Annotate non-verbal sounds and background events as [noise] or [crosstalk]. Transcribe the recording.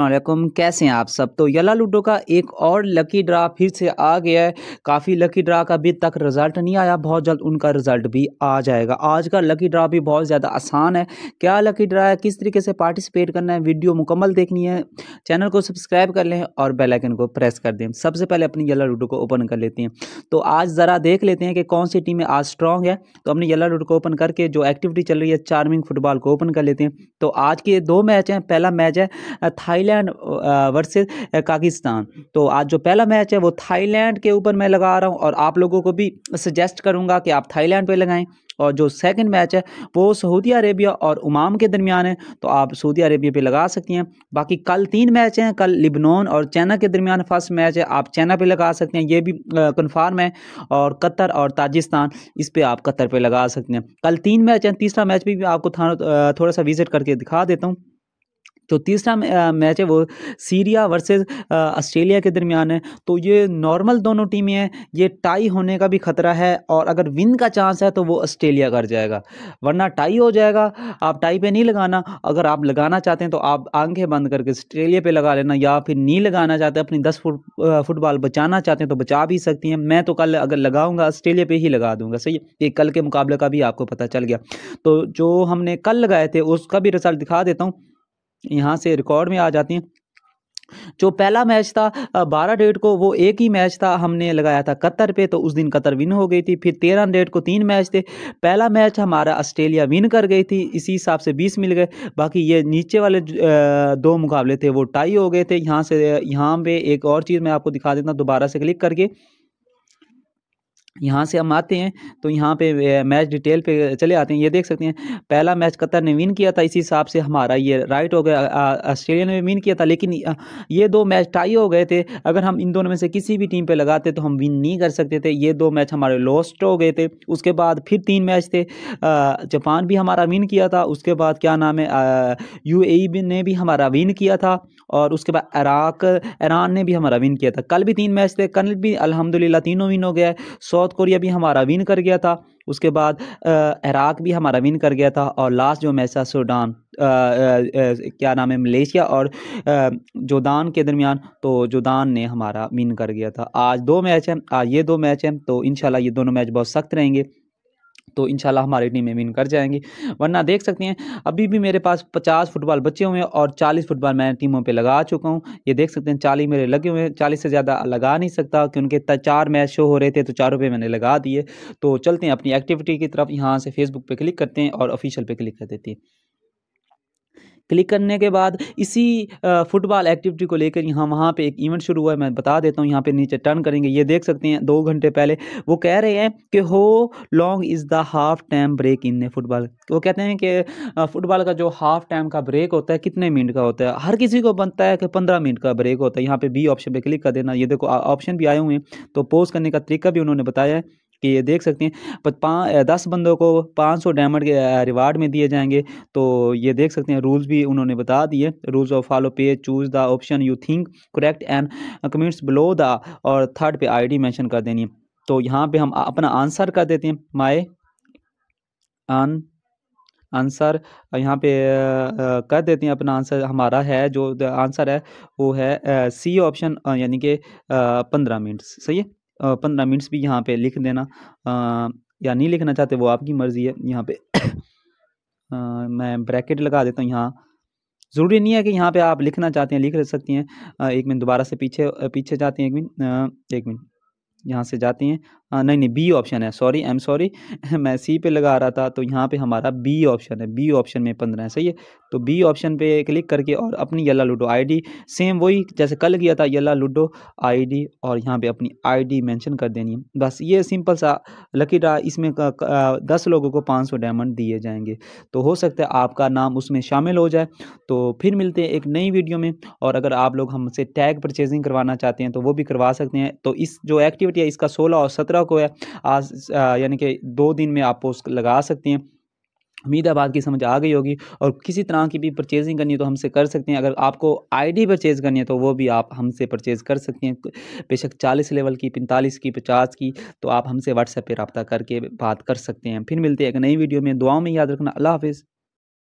अल्लाम कैसे हैं आप सब तो यला लूडो का एक और लकी ड्रा फिर से आ गया है काफ़ी लकी ड्रा का अभी तक रिज़ल्ट नहीं आया बहुत जल्द उनका रिज़ल्ट भी आ जाएगा आज का लकी ड्रा भी बहुत ज़्यादा आसान है क्या लकी ड्रा है किस तरीके से पार्टिसिपेट करना है वीडियो मुकम्मल देखनी है चैनल को सब्सक्राइब कर लें और बेलाइकन को प्रेस कर दें सबसे पहले अपनी यला लूडो को ओपन कर लेते हैं तो आज ज़रा देख लेते हैं कि कौन सी टीमें आज स्ट्रॉन्ग है तो अपनी यला लूडो को ओपन करके जो एक्टिविटी चल रही है चार्मिंग फुटबॉल को ओपन कर लेते हैं तो आज के दो मैच हैं पहला मैच है थाईलैंड थाईलैंड वर्सेस पाकिस्तान तो आज जो पहला मैच है वो थाईलैंड के ऊपर मैं लगा रहा हूँ और आप लोगों को भी सजेस्ट करूँगा कि आप थाईलैंड पे लगाएं और जो सेकंड मैच है वो सऊदी अरेबिया और उमाम के दरमियान है तो आप सऊदी अरेबिया पे लगा सकती हैं बाकी कल तीन मैच हैं कल लिबनान और चाइना के दरमियान फर्स्ट मैच है आप चाइना पे लगा सकते हैं ये भी कन्फर्म है और कतर और ताजिस्तान इस पर आप कतर पे लगा सकते हैं कल तीन मैच हैं तीसरा मैच भी, भी आपको थोड़ा सा विज़िट करके दिखा देता हूँ तो तीसरा मैच है वो सीरिया वर्सेस ऑस्ट्रेलिया के दरमियान है तो ये नॉर्मल दोनों टीमें हैं ये टाई होने का भी खतरा है और अगर विन का चांस है तो वो ऑस्ट्रेलिया कर जाएगा वरना टाई हो जाएगा आप टाई पे नहीं लगाना अगर आप लगाना चाहते हैं तो आप आंखें बंद करके ऑस्ट्रेलिया पे लगा लेना या फिर नहीं लगाना चाहते अपनी दस फुट फुटबॉल बचाना चाहते हैं तो बचा भी सकती हैं मैं तो कल अगर लगाऊँगा ऑस्ट्रेलिया पर ही लगा दूँगा सही ये कल के मुकाबले का भी आपको पता चल गया तो जो हमने कल लगाए थे उसका भी रिजल्ट दिखा देता हूँ यहाँ से रिकॉर्ड में आ जाती हैं जो पहला मैच था बारह डेट को वो एक ही मैच था हमने लगाया था कतर पे तो उस दिन कतर विन हो गई थी फिर तेरह डेट को तीन मैच थे पहला मैच हमारा ऑस्ट्रेलिया विन कर गई थी इसी हिसाब से बीस मिल गए बाकी ये नीचे वाले दो मुकाबले थे वो टाई हो गए थे यहाँ से यहाँ पे एक और चीज़ मैं आपको दिखा देता हूँ दोबारा से क्लिक करके यहाँ से हम आते हैं तो यहाँ पे मैच डिटेल पे चले आते हैं ये देख सकते हैं पहला मैच कतर ने विन किया था इसी हिसाब से हमारा ये राइट हो गया ऑस्ट्रेलिया ने विन किया था लेकिन ये दो मैच टाई हो गए थे अगर हम इन दोनों में से किसी भी टीम पे लगाते तो हम विन नहीं कर सकते थे ये दो मैच हमारे लॉस्ट हो गए थे उसके बाद फिर तीन मैच थे जापान भी हमारा विन किया था उसके बाद क्या नाम है यू ने भी हमारा विन किया था और उसके बाद इराक ईरान ने भी हमारा विन किया था कल भी तीन मैच थे कल भी अलहमदिल्ला तीनों विन हो गया है साउथ कोरिया भी हमारा विन कर गया था उसके बाद इराक भी हमारा विन कर गया था और लास्ट जो मैच था सूडान क्या नाम है मलेशिया और जोदान के दरमियान तो जोदान ने हमारा विन कर गया था आज दो मैच हैं आज ये दो मैच हैं तो इन ये दोनों मैच बहुत सख्त रहेंगे तो इंशाल्लाह हमारी टीमें विन कर जाएंगी वरना देख सकते हैं अभी भी मेरे पास 50 फुटबॉल बचे हुए हैं और 40 फुटबॉल मैं टीमों पे लगा चुका हूँ ये देख सकते हैं 40 मेरे लगे हुए हैं 40 से ज़्यादा लगा नहीं सकता क्योंकि चार मैच शो हो रहे थे तो चारों पे मैंने लगा दिए तो चलते हैं अपनी एक्टिविटी की तरफ यहाँ से फेसबुक पर क्लिक करते हैं और ऑफिशियल पर क्लिक कर देते हैं क्लिक करने के बाद इसी फुटबॉल एक्टिविटी को लेकर यहाँ वहाँ पे एक इवेंट शुरू हुआ है मैं बता देता हूँ यहाँ पे नीचे टर्न करेंगे ये देख सकते हैं दो घंटे पहले वो कह रहे हैं कि how long is the half time break in ने फुटबॉल वो कहते हैं कि फुटबॉल का जो हाफ टाइम का ब्रेक होता है कितने मिनट का होता है हर किसी को बनता है कि पंद्रह मिनट का ब्रेक होता है यहाँ पर बी ऑप्शन पर क्लिक कर देना ये देखो ऑप्शन भी आए हुए हैं तो पोज करने का तरीका भी उन्होंने बताया है कि ये देख सकते हैं पर पाँच दस बंदों को पाँच सौ डायमंड के रिवार्ड में दिए जाएंगे तो ये देख सकते हैं रूल्स भी उन्होंने बता दिए रूल्स ऑफ फॉलो पे choose the option you think correct and comments below the और थर्ड पे आईडी मेंशन कर देनी है तो यहाँ पे हम अपना आंसर कर देते हैं माए आन आंसर यहाँ पे कर देते हैं अपना आंसर हमारा है जो आंसर है वो है सी ऑप्शन यानी कि पंद्रह मिनट सही है पंद्रह मिनट्स भी यहाँ पे लिख देना आ, या नहीं लिखना चाहते वो आपकी मर्ज़ी है यहाँ पे आ, [coughs] मैं ब्रैकेट लगा देता हूँ यहाँ ज़रूरी नहीं है कि यहाँ पे आप लिखना चाहते हैं लिख सकती हैं एक मिनट दोबारा से पीछे पीछे जाते हैं एक मिनट एक मिनट यहाँ से जाते हैं नहीं नहीं बी ऑप्शन है सॉरी आई एम सॉरी मैं सी पे लगा रहा था तो यहाँ पे हमारा बी ऑप्शन है बी ऑप्शन में पंद्रह है सही है तो बी ऑप्शन पे क्लिक करके और अपनी यला लूडो आईडी सेम वही जैसे कल किया था यला लूडो आईडी और यहाँ पे अपनी आईडी मेंशन कर देनी है बस ये सिंपल सा लकी ड्रा इसमें का, का, दस लोगों को पाँच सौ डायमंड दिए जाएंगे तो हो सकता है आपका नाम उसमें शामिल हो जाए तो फिर मिलते हैं एक नई वीडियो में और अगर आप लोग हमसे टैग परचेजिंग करवाना चाहते हैं तो वो भी करवा सकते हैं तो इस जो एक्टिव एक्टिविटी है इसका सोलह और सत्रह को है आज यानी कि दो दिन में आप पोस्ट लगा सकते हैं उम्मीद बात की समझ आ गई होगी और किसी तरह की भी परचेजिंग करनी है तो हमसे कर सकते हैं अगर आपको आईडी परचेज़ करनी है तो वो भी आप हमसे परचेज़ कर सकते हैं बेशक 40 लेवल की 45 की 50 की तो आप हमसे व्हाट्सएप पे रबता करके बात कर सकते हैं फिर मिलते हैं एक नई वीडियो में दुआओं में याद रखना अल्लाह हाफिज़